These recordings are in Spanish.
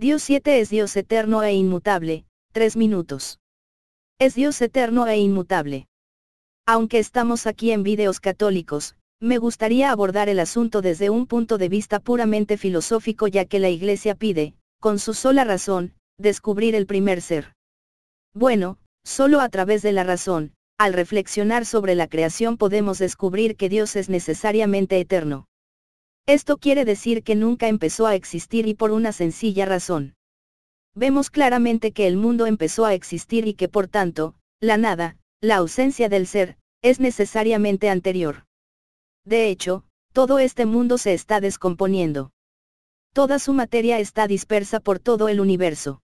Dios 7 es Dios eterno e inmutable, 3 minutos. Es Dios eterno e inmutable. Aunque estamos aquí en videos católicos, me gustaría abordar el asunto desde un punto de vista puramente filosófico ya que la Iglesia pide, con su sola razón, descubrir el primer ser. Bueno, solo a través de la razón, al reflexionar sobre la creación podemos descubrir que Dios es necesariamente eterno. Esto quiere decir que nunca empezó a existir y por una sencilla razón. Vemos claramente que el mundo empezó a existir y que por tanto, la nada, la ausencia del ser, es necesariamente anterior. De hecho, todo este mundo se está descomponiendo. Toda su materia está dispersa por todo el universo.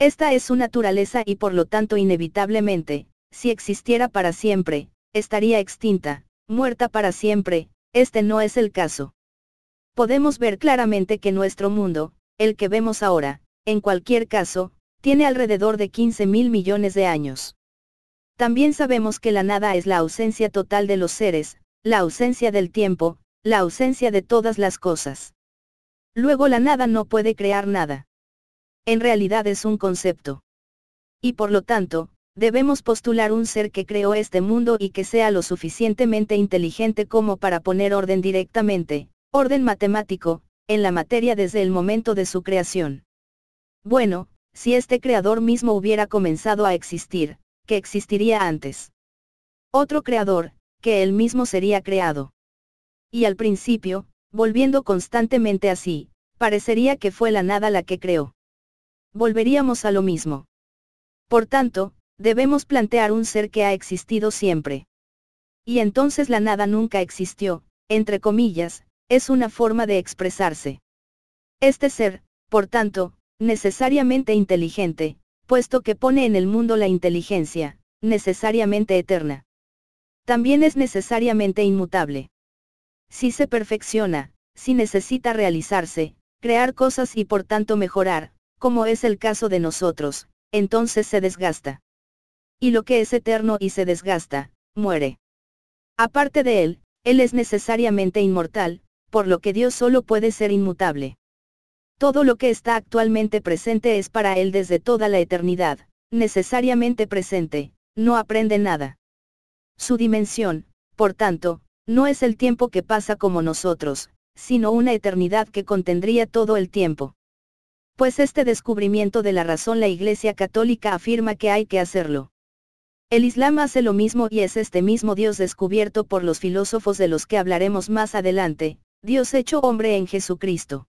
Esta es su naturaleza y por lo tanto inevitablemente, si existiera para siempre, estaría extinta, muerta para siempre, este no es el caso podemos ver claramente que nuestro mundo, el que vemos ahora, en cualquier caso, tiene alrededor de 15 mil millones de años. También sabemos que la nada es la ausencia total de los seres, la ausencia del tiempo, la ausencia de todas las cosas. Luego la nada no puede crear nada. En realidad es un concepto. Y por lo tanto, debemos postular un ser que creó este mundo y que sea lo suficientemente inteligente como para poner orden directamente, orden matemático, en la materia desde el momento de su creación. Bueno, si este creador mismo hubiera comenzado a existir, ¿qué existiría antes. Otro creador, que él mismo sería creado. Y al principio, volviendo constantemente así, parecería que fue la nada la que creó. Volveríamos a lo mismo. Por tanto, debemos plantear un ser que ha existido siempre. Y entonces la nada nunca existió, entre comillas, es una forma de expresarse. Este ser, por tanto, necesariamente inteligente, puesto que pone en el mundo la inteligencia, necesariamente eterna. También es necesariamente inmutable. Si se perfecciona, si necesita realizarse, crear cosas y por tanto mejorar, como es el caso de nosotros, entonces se desgasta. Y lo que es eterno y se desgasta, muere. Aparte de él, él es necesariamente inmortal, por lo que Dios solo puede ser inmutable. Todo lo que está actualmente presente es para Él desde toda la eternidad, necesariamente presente, no aprende nada. Su dimensión, por tanto, no es el tiempo que pasa como nosotros, sino una eternidad que contendría todo el tiempo. Pues este descubrimiento de la razón la Iglesia Católica afirma que hay que hacerlo. El Islam hace lo mismo y es este mismo Dios descubierto por los filósofos de los que hablaremos más adelante, Dios hecho hombre en Jesucristo.